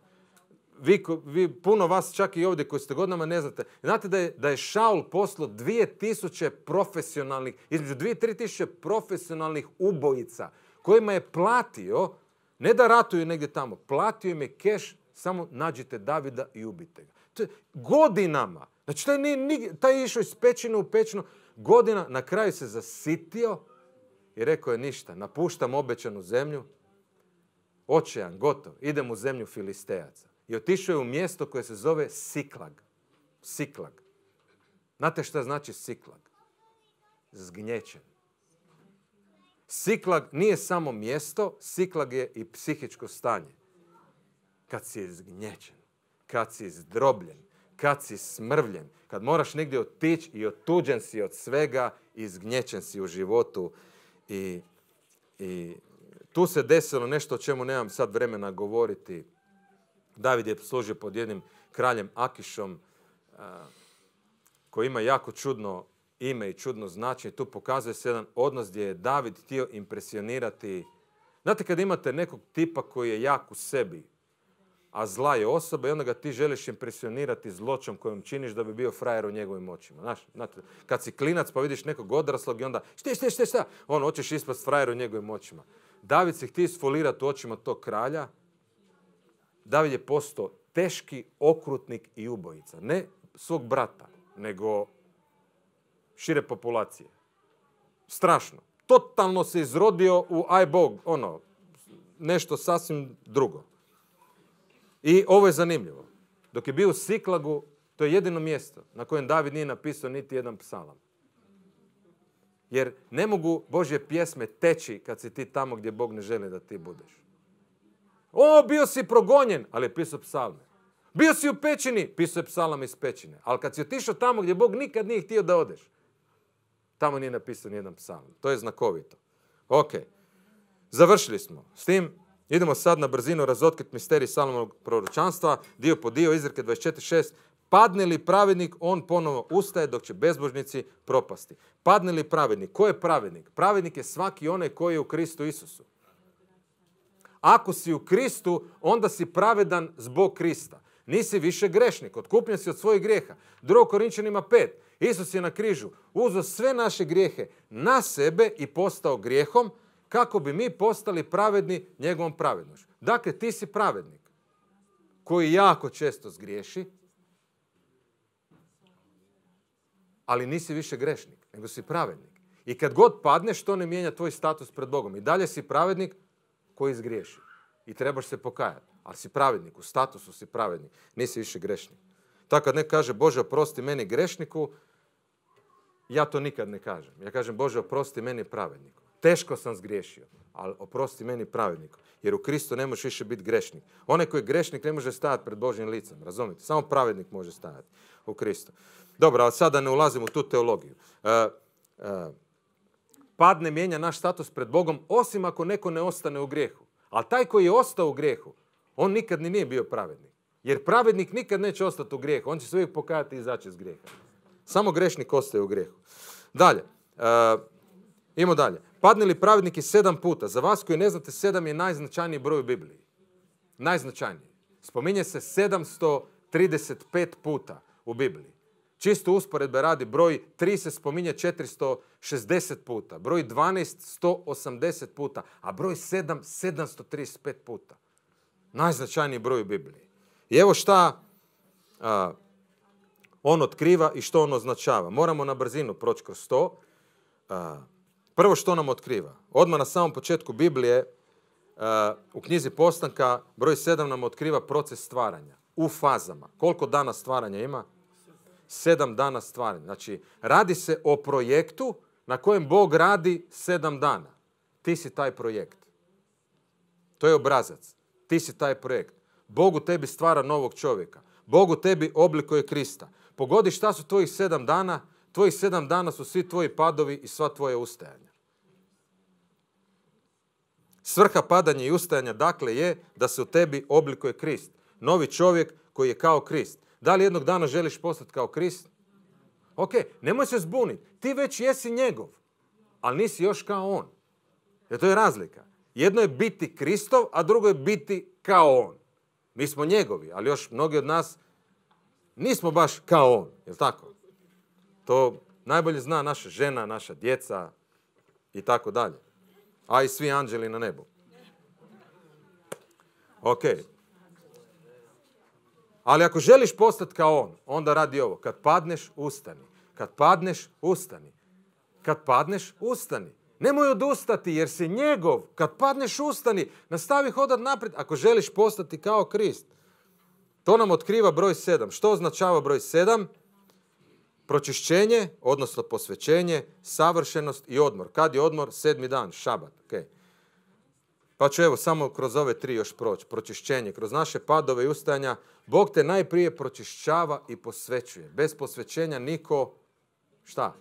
vi, vi, puno vas čak i ovdje koji ste godinama ne znate. Znate da je, da je Šaul poslo 2000 profesionalnih, između 2-3000 profesionalnih ubojica kojima je platio, ne da ratuju negdje tamo, platio im je keš, samo nađite Davida i ubite ga. To je godinama. Znači taj, taj je išao iz pećine u pećinu, godina, na kraju se zasitio i rekao je ništa, napuštam obećanu zemlju, očajan, gotov, idem u zemlju Filistejaca i otišao je u mjesto koje se zove Siklag. Siklag. Znate šta znači Siklag? Zgnječen. Siklag nije samo mjesto, Siklag je i psihičko stanje. Kad si zgnječen, kad si zdrobljen, kad si smrvljen, kad moraš negdje otići i otuđen si od svega i zgnječen si u životu i, i tu se desilo nešto o čemu nemam sad vremena govoriti David je služio pod jednim kraljem Akišom eh, koji ima jako čudno ime i čudno značenje. Tu pokazuje se jedan odnos gdje je David htio impresionirati. Znate kad imate nekog tipa koji je jak u sebi, a zla je osoba i onda ga ti želiš impresionirati zločom kojom činiš da bi bio frajer u njegovim očima. Znaš, kad si klinac pa vidiš nekog odraslog i onda šte, šte, šte, šta? On hoćeš ispast frajer u njegovim očima. David se htio isfolirati u očima tog kralja David je postao teški okrutnik i ubojica. Ne svog brata, nego šire populacije. Strašno. Totalno se izrodio u aj bog, ono, nešto sasvim drugo. I ovo je zanimljivo. Dok je bio u Siklagu, to je jedino mjesto na kojem David nije napisao niti jedan psalam. Jer ne mogu Božje pjesme teći kad si ti tamo gdje Bog ne želi da ti budeš. O, bio si progonjen, ali je pisao psalme. Bio si u pećini, pisao je psalam iz pećine. Ali kad si otišao tamo gdje Bog nikad nije htio da odeš, tamo nije napisao jedan psalm. To je znakovito. Ok, završili smo s tim. Idemo sad na brzinu razotkriti misterij Salomovog proročanstva, dio po dio, izreke 24.6. Padne li pravednik, on ponovo ustaje dok će bezbožnici propasti. Padne li pravednik? Ko je pravednik? Pravednik je svaki onaj koji je u Kristu Isusu. Ako si u Kristu, onda si pravedan zbog Krista. Nisi više grešnik, otkupljen si od svojih grijeha. Drugo Korinčanima 5. Isus je na križu uzeo sve naše grijehe na sebe i postao grijehom kako bi mi postali pravedni njegovom pravednošću. Dakle, ti si pravednik koji jako često zgriješi, ali nisi više grešnik, nego si pravednik. I kad god padneš, to ne mijenja tvoj status pred Bogom. I dalje si pravednik, koji izgriješi i trebaš se pokajati. Ali si pravednik, u statusu si pravednik, nisi više grešnik. Tako kad neko kaže Bože oprosti meni grešniku, ja to nikad ne kažem. Ja kažem Bože oprosti meni pravedniku. Teško sam zgriješio, ali oprosti meni pravedniku. Jer u Kristu ne možeš više biti grešnik. Onaj koji je grešnik ne može stajati pred Božim licem, razumite. Samo pravednik može stajati u Kristu. Dobro, ali sada ne ulazim u tu teologiju. E, e, Padne, ne mijenja naš status pred Bogom, osim ako neko ne ostane u grijehu. A taj koji je ostao u grijehu, on nikad ni nije bio pravednik. Jer pravednik nikad neće ostati u grijehu. On će se uvijek pokajati i izaći iz grijeha. Samo grešnik ostaje u grijehu. Dalje. Uh, idemo dalje. Padne li pravednik sedam puta? Za vas koji ne znate, sedam je najznačajniji broj u Bibliji. Najznačajniji. Spominje se 735 puta u Bibliji. Čisto usporedbe radi, broj 3 se spominje 460 puta, broj 12 180 puta, a broj 7 735 puta. Najznačajniji broj u Bibliji. I evo šta on otkriva i što on označava. Moramo na brzinu proći kroz to. prvo što nam otkriva. Odmah na samom početku Biblije u knjizi Postanka broj 7 nam otkriva proces stvaranja u fazama. Koliko dana stvaranja ima? sedam dana stvaranja. Znači, radi se o projektu na kojem Bog radi sedam dana. Ti si taj projekt. To je obrazac. Ti si taj projekt. Bog u tebi stvara novog čovjeka. Bog u tebi oblikuje Krista. Pogodi šta su tvojih sedam dana. Tvojih sedam dana su svi tvoji padovi i sva tvoja ustajanja. Svrha padanja i ustajanja dakle je da se u tebi oblikuje Krist. Novi čovjek koji je kao Krist. Da li jednog dana želiš postati kao Krist? Ok, nemoj se zbuniti. Ti već jesi njegov, ali nisi još kao on. Jer to je razlika. Jedno je biti Kristov, a drugo je biti kao on. Mi smo njegovi, ali još mnogi od nas nismo baš kao on. Jel tako? To najbolje zna naša žena, naša djeca i tako dalje. A i svi anđeli na nebu. Ok, ali ako želiš postati kao on, onda radi ovo. Kad padneš, ustani. Kad padneš, ustani. Kad padneš, ustani. Nemoj odustati jer si njegov. Kad padneš, ustani. Nastavi hodat naprijed ako želiš postati kao Krist. To nam otkriva broj sedam. Što označava broj sedam? Pročišćenje, odnosno posvećenje, savršenost i odmor. Kad je odmor? Sedmi dan, šabat. Okay. Pa ću evo samo kroz ove tri još proći. Pročišćenje, kroz naše padove i ustajanja. Bog te najprije pročišćava i posvećuje. Bez posvećenja niko, šta?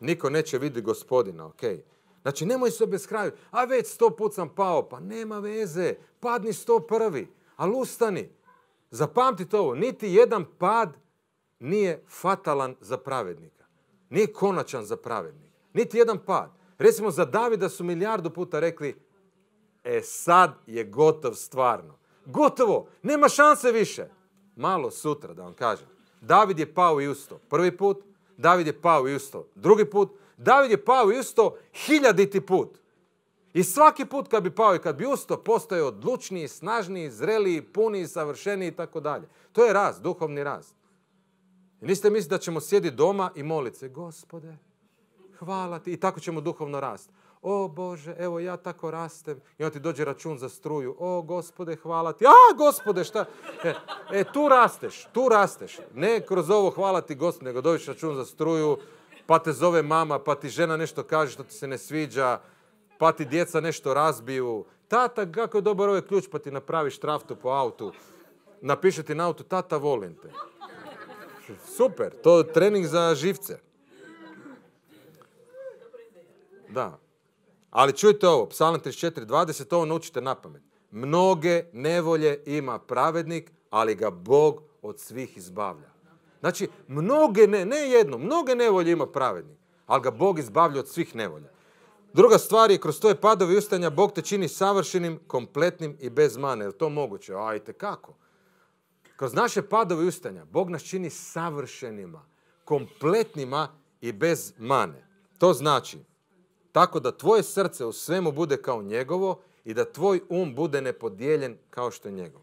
Niko neće vidjeti gospodina, ok? Znači nemoj se obeskraju. A već sto put sam pao. Pa nema veze. Padni sto prvi. Ali ustani. Zapamtite ovo. Niti jedan pad nije fatalan za pravednika. Nije konačan za pravednika. Niti jedan pad. Recimo za Davida su milijardu puta rekli E sad je gotov stvarno. Gotovo, nema šanse više. Malo sutra da vam kažem. David je pao i usto prvi put, David je pao i usto drugi put, David je pao i usto hiljaditi put. I svaki put kad bi pao i kad bi usto postoje odlučniji, snažniji, zreliji, puniji, savršeniji i tako dalje. To je rast, duhovni rast. I niste mislili da ćemo sjediti doma i moliti se, gospode, hvala ti i tako ćemo duhovno rasti o Bože, evo ja tako rastem. I onda ti dođe račun za struju, o gospode, hvala ti, a gospode, šta? E, e tu rasteš, tu rasteš. Ne kroz ovo hvala ti gospode, nego dođeš račun za struju, pa te zove mama, pa ti žena nešto kaže što ti se ne sviđa, pa ti djeca nešto razbiju. Tata, kako je dobar ovaj ključ, pa ti napraviš traftu po autu. Napiše ti na autu, tata, volim te. Super, to je trening za živce. Da. Ali čujte ovo, Psalam 34.20, ovo naučite na pamet. Mnoge nevolje ima pravednik, ali ga Bog od svih izbavlja. Znači, mnoge, ne, ne jedno, mnoge nevolje ima pravednik, ali ga Bog izbavlja od svih nevolja. Druga stvar je, kroz tvoje padove i ustanja, Bog te čini savršenim, kompletnim i bez mane. Je to moguće? ajte kako. Kroz naše padove ustanja Bog nas čini savršenima, kompletnima i bez mane. To znači, tako da tvoje srce u svemu bude kao njegovo i da tvoj um bude nepodijeljen kao što je njegov.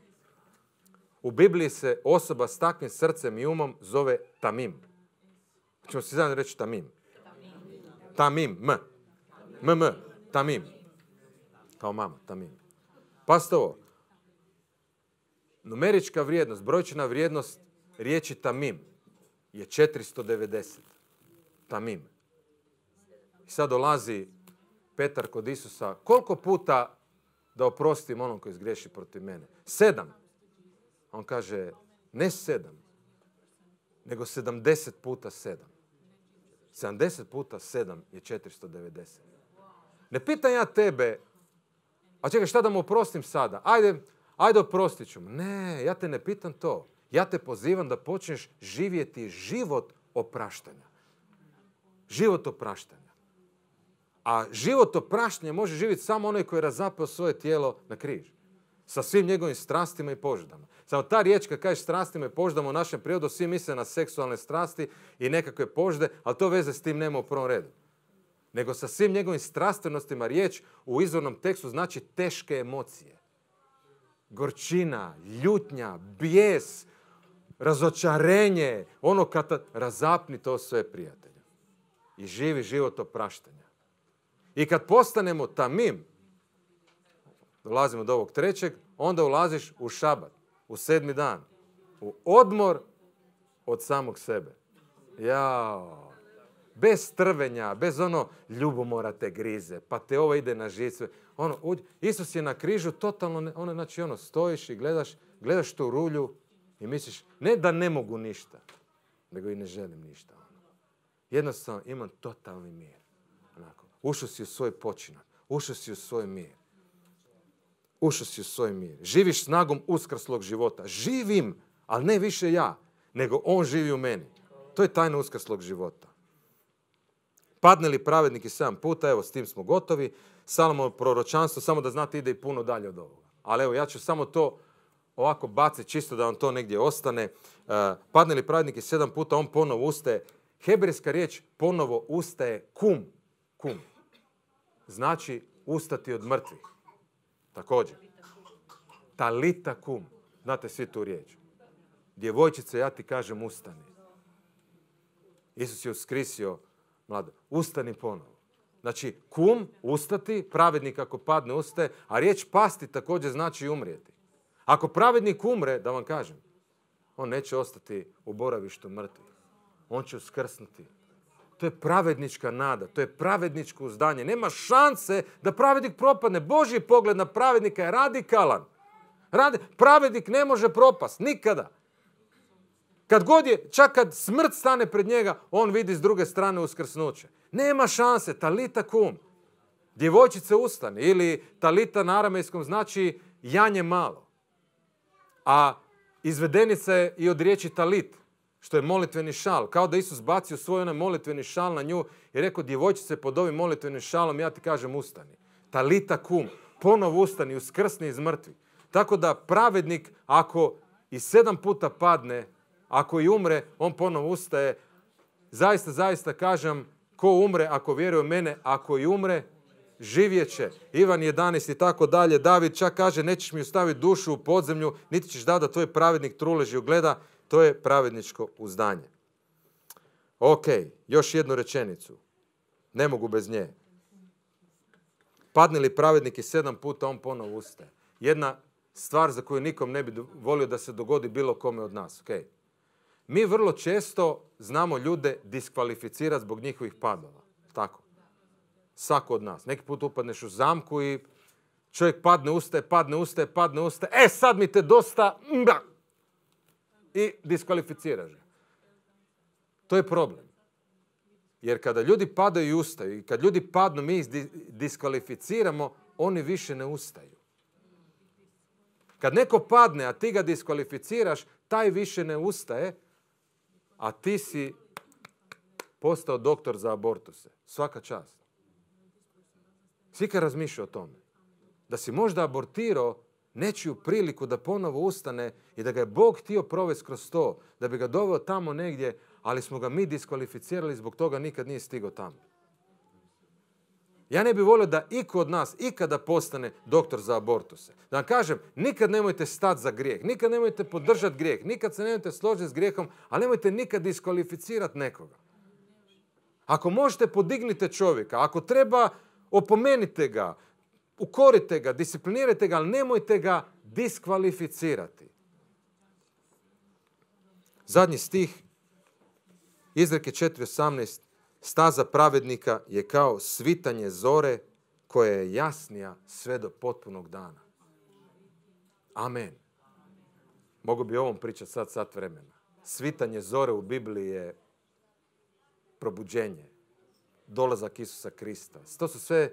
U Bibliji se osoba s takvim srcem i umom zove tamim. Hoćemo si zajedno reći tamim. Tamim, m. M, m, tamim. Kao mama, tamim. Pasto ovo. Numerička vrijednost, brojčana vrijednost riječi tamim je 490. Tamim. I sad dolazi Petar kod Isusa, koliko puta da oprostim onom koji izgriješi protiv mene? Sedam. On kaže, ne sedam, nego sedamdeset puta sedam. Sedamdeset puta sedam je 490. Ne pitam ja tebe, a čekaj šta da mu oprostim sada? Ajde, ajde oprostit ću mu. Ne, ja te ne pitam to. Ja te pozivam da počneš živjeti život opraštanja. Život opraštanja. A život oprašnje može živjeti samo onaj koji je razapeo svoje tijelo na križ. Sa svim njegovim strastima i požudama. Samo ta riječ kad kažeš strastima i požudama u našem prirodu, svi misle na seksualne strasti i nekakve požde, ali to veze s tim nema u prvom redu. Nego sa svim njegovim strastvenostima riječ u izvornom tekstu znači teške emocije. Gorčina, ljutnja, bijes, razočarenje, ono kad razapni to sve prijatelje. I živi život opraštanja. I kad postanemo tamim, dolazimo do ovog trećeg, onda ulaziš u šabat, u sedmi dan, u odmor od samog sebe. Jao, bez trvenja, bez ono ljubomora te grize, pa te ovo ide na žicu. Ono, Isus je na križu totalno, ono, znači ono, stojiš i gledaš, gledaš tu rulju i misliš, ne da ne mogu ništa, nego i ne želim ništa. Ono. Jednostavno imam totalni mir. Ušao si u svoj počinak. Ušao si u svoj mir. Ušao si u svoj mir. Živiš snagom uskrslog života. Živim, ali ne više ja, nego on živi u meni. To je tajna uskrslog života. Padne li pravednik i sedam puta, evo s tim smo gotovi. Salomo proročanstvo, samo da znate, ide i puno dalje od ovoga. Ali evo, ja ću samo to ovako baciti, čisto da vam to negdje ostane. E, padne li pravednik i sedam puta, on ponovo ustaje. hebrijska riječ ponovo ustaje kum. Kum znači ustati od mrtvih. Također. Talita kum. Znate svi tu riječ. Djevojčice, ja ti kažem, ustani. Isus je uskrisio mlado. Ustani ponovo. Znači, kum, ustati, pravednik ako padne, ustaje, a riječ pasti također znači umrijeti. Ako pravednik umre, da vam kažem, on neće ostati u boravištu mrtvih. On će uskrsnuti to je pravednička nada, to je pravedničko uzdanje. Nema šanse da pravednik propadne. Božji pogled na pravednika je radikalan. pravednik ne može propast, nikada. Kad god je, čak kad smrt stane pred njega, on vidi s druge strane uskrsnuće. Nema šanse, talita kum. Djevojčice ustane ili talita na aramejskom znači janje malo. A izvedenica je i od riječi talit, što je molitveni šal. Kao da Isus bacio svoj onaj molitveni šal na nju i rekao, djevojčice, pod ovim molitvenim šalom ja ti kažem ustani. Talita kum, ponov ustani, uskrsni iz mrtvi. Tako da pravednik, ako i sedam puta padne, ako i umre, on ponovo ustaje. Zaista, zaista kažem, ko umre, ako vjeruje u mene, ako i umre, živjet će. Ivan 11 i tako dalje. David čak kaže, nećeš mi ostaviti dušu u podzemlju, niti ćeš da da tvoj pravednik truleži ugleda. To je pravedničko uzdanje. Ok, još jednu rečenicu. Ne mogu bez nje. Padne li pravednik i sedam puta, on ponovo ustaje. Jedna stvar za koju nikom ne bi volio da se dogodi bilo kome od nas. Okay. Mi vrlo često znamo ljude diskvalificirati zbog njihovih padova. Tako. Svako od nas. Neki put upadneš u zamku i čovjek padne, ustaje, padne, ustaje, padne, ustaje. E, sad mi te dosta i diskvalificiraš ga. To je problem. Jer kada ljudi padaju i ustaju i kad ljudi padnu mi ih diskvalificiramo, oni više ne ustaju. Kad neko padne, a ti ga diskvalificiraš, taj više ne ustaje, a ti si postao doktor za abortuse. Svaka čast. Svi kad razmišlja o tome. Da si možda abortirao nečiju priliku da ponovo ustane i da ga je Bog htio provesti kroz to, da bi ga doveo tamo negdje, ali smo ga mi diskvalificirali zbog toga nikad nije stigao tamo. Ja ne bih volio da iko od nas ikada postane doktor za abortuse. Da vam kažem, nikad nemojte stati za grijeh, nikad nemojte podržati grijeh, nikad se nemojte složiti s grijehom, ali nemojte nikad diskvalificirati nekoga. Ako možete, podignite čovjeka. Ako treba, opomenite ga ukorite ga, disciplinirajte ga, ali nemojte ga diskvalificirati. Zadnji stih, izreke 4.18, staza pravednika je kao svitanje zore koja je jasnija sve do potpunog dana. Amen. Mogu bi ovom pričati sad sat vremena. Svitanje zore u Bibliji je probuđenje, dolazak Isusa Krista. To su sve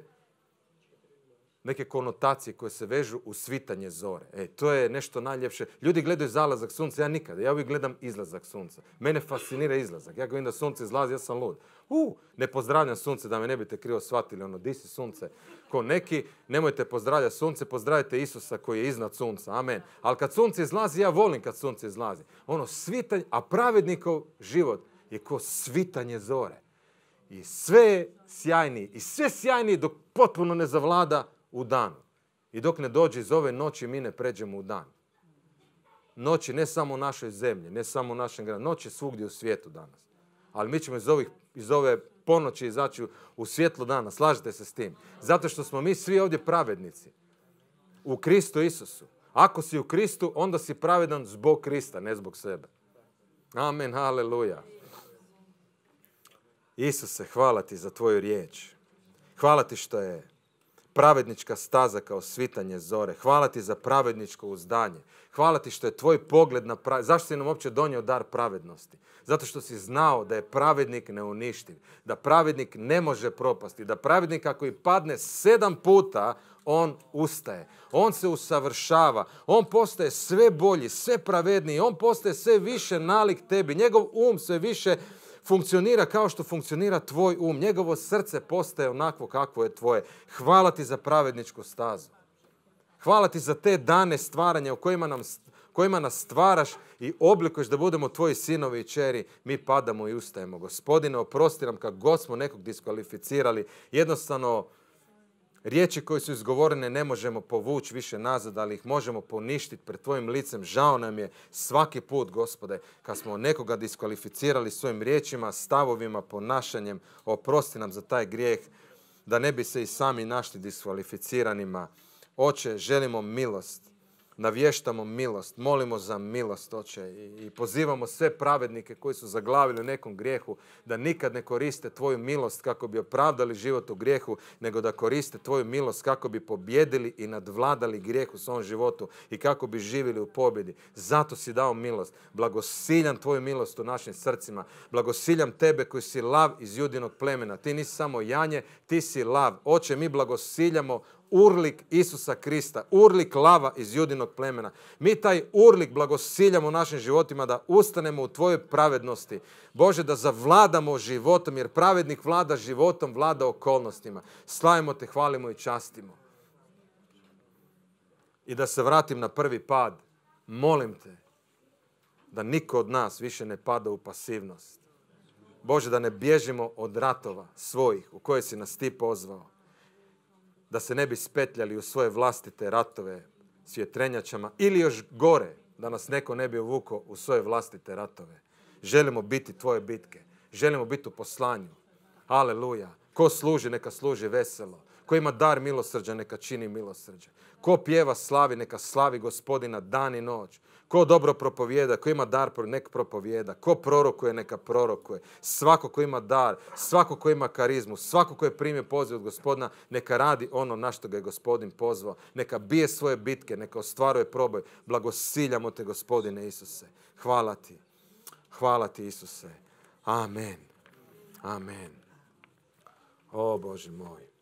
neke konotacije koje se vežu u svitanje zore. E, to je nešto najljepše. Ljudi gledaju zalazak sunca, ja nikada. Ja uvijek gledam izlazak sunca. Mene fascinira izlazak. Ja govorim da sunce izlazi, ja sam lud. U, ne pozdravljam sunce, da me ne bite krivo shvatili, ono, di si sunce? Ko neki, nemojte pozdravljati sunce, pozdravite Isusa koji je iznad sunca, amen. Ali kad sunce izlazi, ja volim kad sunce izlazi. Ono, svitanje, a pravednikov život je ko svitanje zore. I sve je i sve sjajniji dok potpuno ne zavlada u danu. I dok ne dođe iz ove noći, mi ne pređemo u dan. Noći ne samo u našoj zemlji, ne samo u našem gradu, noć je svugdje u svijetu danas. Ali mi ćemo iz, ove ponoći izaći u svjetlo dana, slažete se s tim. Zato što smo mi svi ovdje pravednici. U Kristu Isusu. Ako si u Kristu, onda si pravedan zbog Krista, ne zbog sebe. Amen, haleluja. Isuse, hvala ti za tvoju riječ. Hvala ti što je pravednička staza kao svitanje zore. Hvala ti za pravedničko uzdanje. Hvala ti što je tvoj pogled na pravednost. Zašto si nam uopće donio dar pravednosti? Zato što si znao da je pravednik neuništiv, da pravednik ne može propasti, da pravednik ako i padne sedam puta, on ustaje. On se usavršava. On postaje sve bolji, sve pravedniji. On postaje sve više nalik tebi. Njegov um sve više funkcionira kao što funkcionira tvoj um. Njegovo srce postaje onako kakvo je tvoje. Hvala ti za pravedničku stazu. Hvala ti za te dane stvaranja u kojima, nam, kojima nas stvaraš i oblikuješ da budemo tvoji sinovi i čeri. Mi padamo i ustajemo. Gospodine, oprosti nam kako god smo nekog diskvalificirali. Jednostavno, Riječi koje su izgovorene ne možemo povući više nazad, ali ih možemo poništiti pred tvojim licem. Žao nam je svaki put, gospode, kad smo nekoga diskvalificirali svojim riječima, stavovima, ponašanjem. Oprosti nam za taj grijeh, da ne bi se i sami našli diskvalificiranima. Oče, želimo milost navještamo milost, molimo za milost, oče, i pozivamo sve pravednike koji su zaglavili u nekom grijehu da nikad ne koriste tvoju milost kako bi opravdali život u grijehu, nego da koriste tvoju milost kako bi pobjedili i nadvladali grijeh u svom životu i kako bi živjeli u pobjedi. Zato si dao milost. Blagosiljam tvoju milost u našim srcima. Blagosiljam tebe koji si lav iz judinog plemena. Ti nisi samo janje, ti si lav. Oče, mi blagosiljamo urlik Isusa Krista, urlik lava iz judinog plemena. Mi taj urlik blagosiljamo našim životima da ustanemo u tvojoj pravednosti. Bože, da zavladamo životom, jer pravednik vlada životom, vlada okolnostima. Slavimo te, hvalimo i častimo. I da se vratim na prvi pad. Molim te da niko od nas više ne pada u pasivnost. Bože, da ne bježimo od ratova svojih u koje si nas ti pozvao da se ne bi spetljali u svoje vlastite ratove s vjetrenjačama ili još gore, da nas neko ne bi uvukao u svoje vlastite ratove. Želimo biti tvoje bitke. Želimo biti u poslanju. Aleluja. Ko služi, neka služi veselo. Ko ima dar milosrđa, neka čini milosrđe. Ko pjeva slavi, neka slavi gospodina dan i noć. Ko dobro propovijeda, ko ima dar, nek propovijeda. Ko prorokuje, neka prorokuje. Svako ko ima dar, svako ko ima karizmu, svako ko je primio poziv od gospodina, neka radi ono na što ga je gospodin pozvao. Neka bije svoje bitke, neka ostvaruje proboj. Blagosiljamo te gospodine Isuse. Hvala ti. Hvala ti Isuse. Amen. Amen. O Bože moj.